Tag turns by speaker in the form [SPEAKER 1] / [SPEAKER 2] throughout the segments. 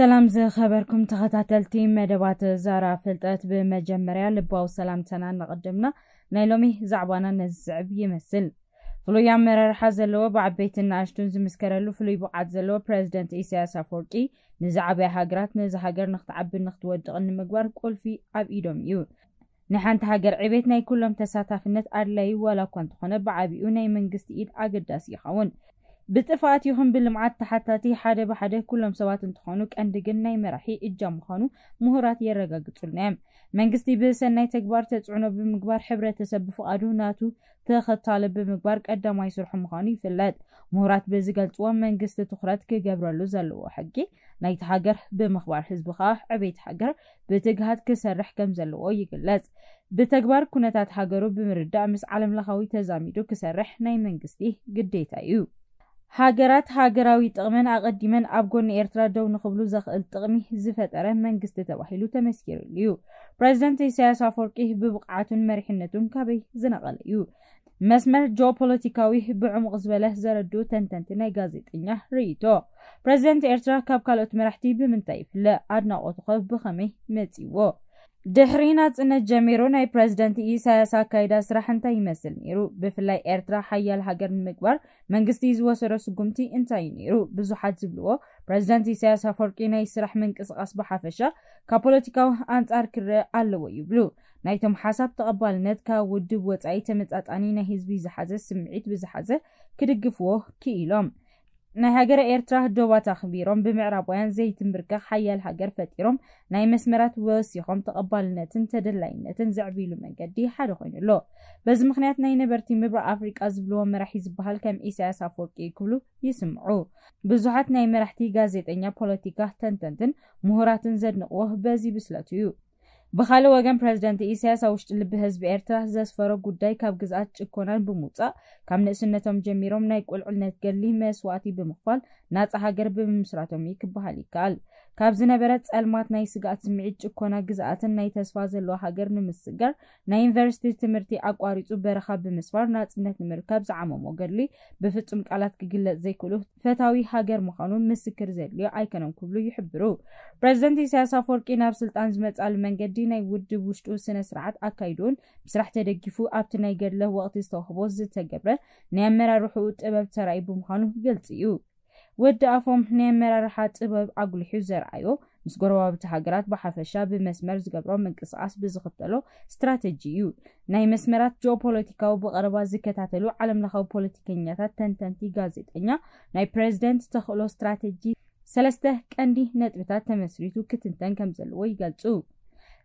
[SPEAKER 1] سلام زه خبركم تختاتلتي مدبات زارا فلتات بمجمريا لبواو سلام تنا نقدمنا نيلومي زعبانا نزعب يمثل فلو يامر رح زلو بعد بيت الناشتون زمسكرلو فلو يبو عد زلو President ECS أفوركي نزعب هاقرات نزحقر نختعب نخت ودق نمقوار كل في عب إيدوم يو نحن تهاجر عبيتنا كلهم تساتا في النت أرلي ولا كنت خنب عبيو من قست إيد أقداس يخون ብጥፋት ይኹን ብልምዓት ተሓታቲ ሓደ ብሓደ ኩሎም ሰባት እንትኾኑ ቀንዲ ግን ናይ መራሒ እጃ ምዃኑ ምሁራት የረጋግጹልና እዮም መንግስቲ ብሰናይ ተግባር ተፅዕኖ ብምግባር ሕብረተሰብ ብፍቓዱ ናቱ ተኸታለ ብምግባር ቀዳማይ ስርሑ ምዃኑ ይፍለጥ ምሁራት ብዝገልፅዎም መንግስቲ ትኩረት ክገብረሉ ዘለዎ ሕጊ ናይቲ ሃገር ብምኽባር ህዝቢ ከዓ ዕቤት ሃገር ብትግሃት ክሰርሕ ከም ዘለዎ ይግለጽ ብተግባር ኩነታት ሃገሩ ብምርዳእ ምስ ዓለም ለኻዊ ተዛሚዱ ክሰርሕ ናይ መንግስቲ ግዴታ እዩ ሃገራት ሃገራዊ ጥቕመን ኣቐዲመን ኣብ ጎኒ ኤርትራ ደው ንኽብሉ ዘኽእል ጥቕሚ ዝፈጠረ መንግስቲ ተባሂሉ ተመስኪሩሉ እዩ ፕረዚደንት ኢሳያስ ኣፈወርቂ ብብቕዓቱን መሪሕነቱን ካበይ ዝነቐለ እዩ መስመር ጂኦፖለቲካዊ ብዕሙቕ ዝበለ ዘረድኡ ተንተንቲ ናይ ጋዜጠኛ ርእይቶ ፕረዚደንት ኤርትራ ካብ ካልኦት መራሕቲ ብምንታይ ይፍለ ኣድናቆቱ ኸ ብኸመይ መጺዎ ድሕሪ ናፅነት ጀሚሩ ናይ ፕረዚደንት ኢሳያስ ኣካይዳ ስራሕ እንታይ ይመስል ነይሩ ብፍላይ ኤርትራ ሓያል ሃገር ንምግባር መንግስቲ ዝወሰዶ ስጉምቲ እንታይ እዩ ነይሩ ብዙሓት ዝብልዎ ፕረዚደንት ኢሳያስ ኣፈርቂ ናይ ስራሕ ምንቅስቓስ ብሓፈሻ ካብ ፖለቲካዊ ኣንጻር ክርአ ኣለዎ ይብሉ ናይቶም ሓሳብ ተቐባልነት ካብ ውድብ ወፃኢ ተመጣጣኒ ናይ ህዝቢ ዝሓዘ ስምዒት ብዝሓዘ ክድግፍዎ ክኢሎም ናይ ሃገረ ኤርትራ ህደባት ኣኽቢሮም ብምዕራባውያን ዘይትምርጋኽ ሓያል ሃገር ፈጢሮም ናይ መስመራት ወሲኾም ተቐባልነትን ተደላይነትን ዘዕብሉ መንገዲ ሓደ ኮይኑ ኣሎ በዚ ምክንያት ናይ ነበርቲ ምብራ ኣፍሪቃ ዝብልዎ መራሒ ዝበሃል ከም ኢሳያስ ኣፈወርቂ ክብሉ ይስምዑ ብዙሓት ናይ መራሕቲ ጋዜጠኛ ፖለቲካ ተንተንትን ምሁራትን ዘድንቕዎ በዚ ብስለት እዩ ብካልእ ወገን ፕረዚደንት ኢሳያስ ኣብ ውሽጢ ልቢ ህዝቢ ኤርትራ ዘስፈሮ ጉዳይ ካብ ግዝኣት ጭኮናን ብምውፃእ ካብ ንእስነቶም ጀሚሮም ናይ ቁልዕልነት ገድሊ መስዋእቲ ብምኽፋል ናፃ ሃገር ብምምስራቶም እዩ ክበሃል ይከኣል ካብ ዝነበረ ፀልማት ናይ ስጋኣት ስምዒት ጭኮና ግዝኣትን ናይ ተስፋ ዘለዎ ሃገር ንምስጋር ናይ ዩኒቨርሲቲ ትምህርቲ ኣቋሪፁ በረኻ ብምስፋር ናፅነት ንምርካብ ዝዓመሞ ገድሊ ብፍፁም ቃላት ክግለፅ ዘይክእሉ ፈታዊ ሃገር ምዃኑ ምስክር ዘድልዮ ኣይከኖም ክብሉ ይሕብሩ ፕረዚደንት ኢሳያስ ኣፈወርቂ ናብ ስልጣን ዝመፃሉ መንገዲ ናይ ውድብ ውሽጡ ስነ ስርዓት ኣካይዱን ብስራሕ ተደጊፉ ኣብቲ ናይ ገድለ ወቅቲ ዝተዋህቦ ዝተገብረ ናይ ኣመራርሑኡ ጥበብ ተራእዩ ብምዃኑ ይገልጽ እዩ ወዲ ኣፎም ናይ ኣመራርሓ ጥበብ ኣጉልሑ ዘርኣዮ ምስ ጎረባብቲ ሃገራት ብሓፈሻ ብመስመር ዝገብሮ ምንቅስቓስ ብዝኽተሎ ስትራተጂ እዩ ናይ መስመራት ጂኦፖለቲካዊ ብቐረባ ዝከታተሉ ዓለምለኻዊ ፖለቲከኛታት ተንተንቲ ጋዜጠኛ ናይ ፕሬዚደንት ተኽእሎ ስትራተጂ ሰለስተ ቀንዲ ነጥብታት ተመስሪቱ ክትንተን ከም ዘለዎ ይገልጹ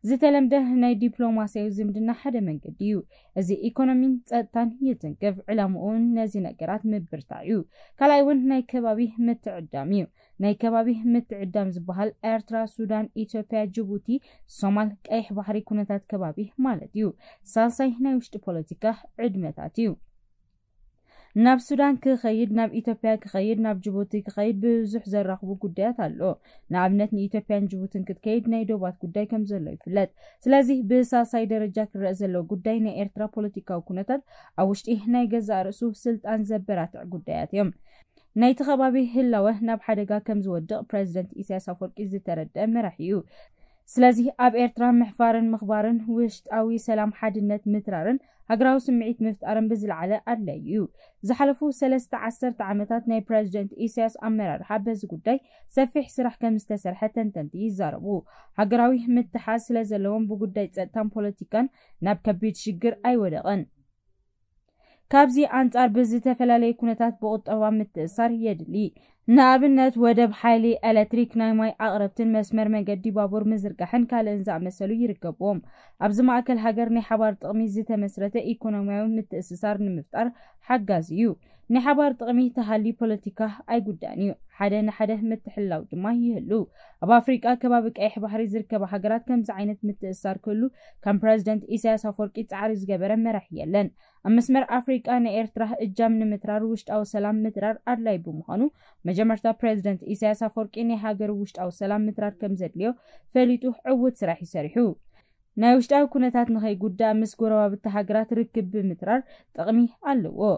[SPEAKER 1] ዝተለምደ ናይ ዲፕሎማስያዊ ዝምድና ሓደ መንገዲ እዩ እዚ ኢኮኖሚን ፀጥታን ይትንክፍ ዕላምኡን ነዚ ነገራት ምብርታ እዩ ካልኣይ እውን ናይ ከባቢ ምትዕዳም እዩ ናይ ከባቢ ምትዕዳም ዝበሃል ኤርትራ ሱዳን ኢትዮጵያ ጅቡቲ ሶማል ቀይሕ ባሕሪ ኩነታት ከባቢ ማለት እዩ ሳልሳይ ናይ ውሽጢ ፖለቲካ ዕድመታት እዩ ናብ ሱዳን ክኸይድ ናብ ኢትዮጵያ ክኸይድ ናብ ጅቡቲ ክኸይድ ብዙሕ ዘራኽቡ ጉዳያት ኣሎ ንኣብነት ንኢትዮጵያን ጅቡትን ክትከይድ ናይ ዶባት ጉዳይ ከም ዘሎ ይፍለጥ ስለዚ ብሳሳይ ደረጃ ክረአ ዘሎ ጉዳይ ናይ ኤርትራ ፖለቲካዊ ኩነታት ኣብ ውሽጢ ናይ ገዛእ ርእሱ ስልጣን ዘበራትዕ ጉዳያት እዮም ናይቲ ከባቢ ህላወ ናብ ሓደጋ ከም ዝወድቕ ፕረዚደንት ኢሳያስ ኣፈወርቂ ዝተረድአ መራሒ እዩ ስለዚ ኣብ ኤርትራ ምሕፋርን ምኽባርን ውሽጣዊ ሰላም ሓድነት ምትራርን ሃገራዊ ስምዒት ምፍጣርን ብዝለዓለ ኣድላይ እዩ ዝሓለፉ ሰለስተ ዓሰርተ ዓመታት ናይ ፕረዚደንት ኢሳያስ ኣመራርሓ በዚ ጉዳይ ሰፊሕ ስራሕ ከም ዝተሰርሐ ተንተንቲ ይዛረቡ ሃገራዊ ምትሓዝ ስለ ዘለዎም ብጉዳይ ፀጥታን ፖለቲካን ናብ ከቢድ ሽግር ኣይወደቕን ካብዚ ኣንጻር ብዝተፈላለየ ኩነታት ብቁጠባ ምትእሳር የድሊ ንኣብነት ወደብ ሓይሊ ኤሌክትሪክ ናይ ማይ ኣቕረብትን መስመር መንገዲ ባቡር ምዝርጋሕን ካልእን ዝኣመሰሉ ይርከብዎም ኣብዚ ማእከል ሃገር ናይ ሓባር ጥቕሚ ዝተመስረተ ኢኮኖምያዊ ምትእስሳር ንምፍጣር ሓጋዝ እዩ ናይ ሓባር ጥቕሚ ተሃሊ ፖለቲካ ኣይጉዳእን እዩ ሓደ ንሓደ ምትሕላው ድማ ይህሉ ኣብ ኣፍሪቃ ከባቢ ቀይሕ ባሕሪ ዝርከባ ሃገራት ከምዚ ዓይነት ምትእስሳር ክህሉ ከም ፕረዚደንት ኢሳያስ ኣፈወርቂ ፃዕሪ ዝገበረ መራሒ የለን ኣብ መስመር ኣፍሪቃ ናይ ኤርትራ እጃም ንምትራር ውሽጣዊ ሰላም ምድራር ኣድላይ ብምዃኑ መጀመርታ ፕሬዚደንት ኢሳያስ ኣፈወርቂ ናይ ሃገር ውሽጣዊ ሰላም ምትራድ ከም ዘድልዮ ፈሊጡ ዕውት ስራሕ ይሰሪሑ ናይ ውሽጣዊ ኩነታት ንኸይጉዳእ ምስ ጎረባብቲ ሃገራት ርክብ ብምትራር ጥቕሚ ኣለዎ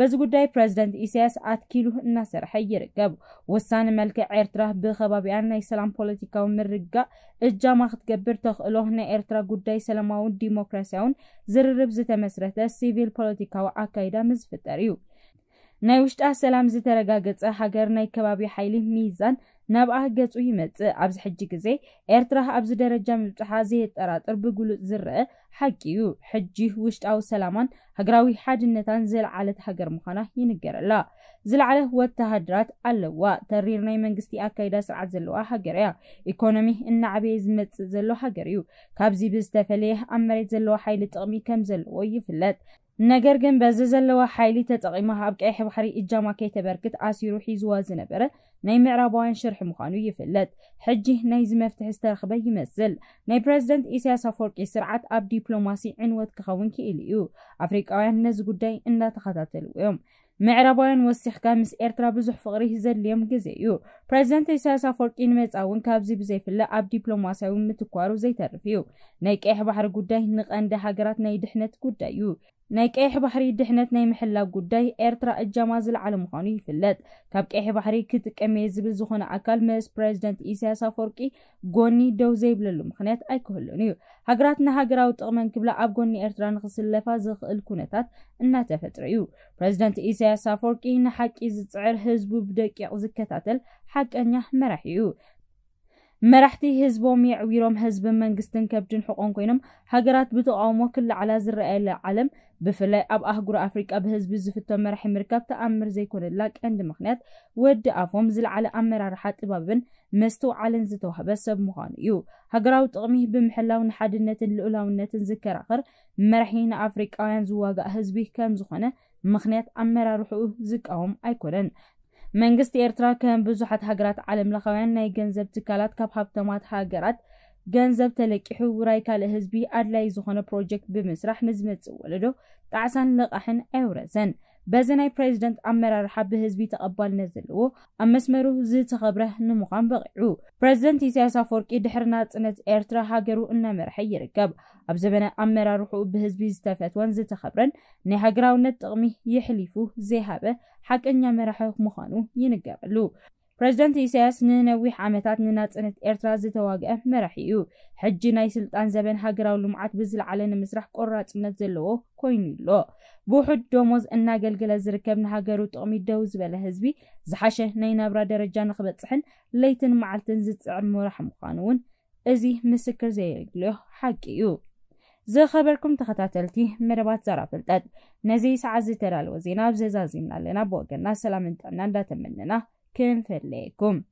[SPEAKER 1] በዚ ጉዳይ ፕረዚደንት ኢሳያስ ኣትኪሉ እናሰርሐ ይርከብ ወሳኒ መልክዕ ኤርትራ ብከባቢያን ናይ ሰላም ፖለቲካዊ ምርጋእ እጃማ ክትገብር ተኽእሎ ናይ ኤርትራ ጉዳይ ሰላማውን ዲሞክራስያውን ዝርርብ ዝተመስረተ ሲቪል ፖለቲካዊ ኣካይዳ ምዝፍጠር እዩ ናይ ውሽጣ ሰላም ዝተረጋገፀ ሃገር ናይ ከባቢ ሓይሊ ሚዛን ናብኣ ገፁ ይመፅእ ኣብዚ ሕጂ ግዜ ኤርትራ ኣብዚ ደረጃ ምብፅሓ ዘየጠራጥር ብግሉፅ ዝረአ ሓቂ እዩ ሕጂ ውሽጣዊ ሰላማን ሃገራዊ ሓድነታን ዘለዓለት ሃገር ምዃና ይንገረላ ዝለዕለ ወተሃድራት ኣለዋ ተሪር ናይ መንግስቲ ኣካይዳ ስርዓት ዘለዋ ሃገር እያ ኢኮኖሚ እናዕበየ ዝመፅእ ዘሎ ሃገር እዩ ካብዚ ብዝተፈለየ ኣብ መሬት ዘለዎ ሓይሊ ጥቕሚ ከም ዘለዎ ይፍለጥ نجر جن بزز اللوا حالي تتقيمها أبك أي حبحري إجامة كي تبركت عسير روحي زواز نبرة ناي معرباين شرح مخانو يفلت حجي نايز مفتح استرخبه يمثل ناي بريزدنت إيسيا سافورك سرعة أب دبلوماسي عنوات كخوين كي إليو أفريقاين نزقو داي إنا تخطاتلو يوم معرباين وسيح كامس إيرترا بزح فغري هزر ليوم جزيو بريزدنت إيسيا سافورك إن ميز أون كابزي بزي فلا أب دبلوماسي ومتكوارو زي ترفيو نايك أي حبحر قداي نقان ده حقرات ناي دحنت قدايو ناي كيح بحري دحنت ناي محلا قداي ارترا الجماز العالم خاني فلات كاب كيح بحري كتك اميز بزخون عقال ميز بريزدنت إيسيا سافوركي قوني دو زيب للم خانيات اي كهلونيو هاقراتنا هاقراو تغمان كبلا عب قوني ارترا نخص اللفا زخ الكونتات انا تفتريو بريزدنت إيسيا سافوركي نحاك إز تعير هزبو بدك يعزك كتاتل حاك انيح مرحيو መራሕቲ ህዝቦም የዕቢሮም ህዝብን መንግስትን ከብድን ሕቆን ኮይኖም ሃገራት ብተቃውሞ ክላዓላ ዝረአየለ ዓለም ብፍላይ ኣብ ኣህጉር ኣፍሪቃ ብህዝቢ ዝፍቶ መራሒ ምርካብ ተኣምር ዘይኮነላ ቀንዲ ምክንያት ወዲ ኣፎም ዝለዓለ ኣመራርሓ ጥበብን መስተውዓልን ዝተዋህበ ሰብ ምዃኑ እዩ ሃገራዊ ጥቕሚ ብምሕላው ንሓድነትን ልኡላውነትን ዝከራኽር መራሒ ንኣፍሪቃውያን ዝዋጋእ ህዝቢ ከም ዝኾነ ምክንያት ኣመራርሕኡ ዝቃወም ኣይኮነን መንግስቲ ኤርትራ ከም ብዙሓት ሃገራት ዓለም ለኻውያን ናይ ገንዘብ ትካላት ካብ ሃብተማት ሃገራት ገንዘብ ተለቂሑ ውራይ ካልእ ህዝቢ ኣድላይ ዝኾነ ፕሮጀክት ብምስራሕ ንዝመፅእ ወለዶ ጣዕሳን ልቓሕን ኣይውረሰን በዚ ናይ ፕሬዚደንት ኣመራርሓ ብህዝቢ ተቐባልነት ዘለዎ ኣብ መስመሩ ዝተኸብረ ንምዃን በቂዑ ፕረዚደንት ኢሳያስ ኣፈወርቂ ድሕሪ ናፅነት ኤርትራ ሃገሩ እናመርሐ ይርከብ ኣብ ዘበነ ኣመራርሑኡ ብህዝቢ ዝተፈትወን ዝተኸብረን ናይ ሃገራውነት ጥቕሚ ይሕሊፉ ዘይሃበ ሓቀኛ መራሒ ምዃኑ ይንገረሉ ፕረዚደንት ኢሳያስ ንነዊሕ ዓመታት ንናፅነት ኤርትራ ዝተዋግአ መራሒ እዩ ሕጂ ናይ ስልጣን ዘበን ሃገራዊ ልምዓት ብዝለዓለ ንምስራሕ ቆራፅነት ዘለዎ ኮይኑ ኣሎ ብውሑድ ዶሞዝ እናገልገለ ዝርከብ ንሃገሩ ጥቕሚ ደው ዝበለ ህዝቢ ዝሓሸ ናይ ናብራ ደረጃ ንክበፅሕን ለይትን መዓልትን ዝፅዕር ምራሕ ምዃኑ እውን እዚ ምስክር ዘየድልዮ ሓቂ እዩ ዝኸበርኩም ተኸታተልቲ መደባት ዛራ ፍልጠት ነዚ ሰዓት ዝተዳለወ ዜና ብዘዛዚምና ኣለና ብወገና ሰላምን ጥዕና እንዳተመንና كان فلاكم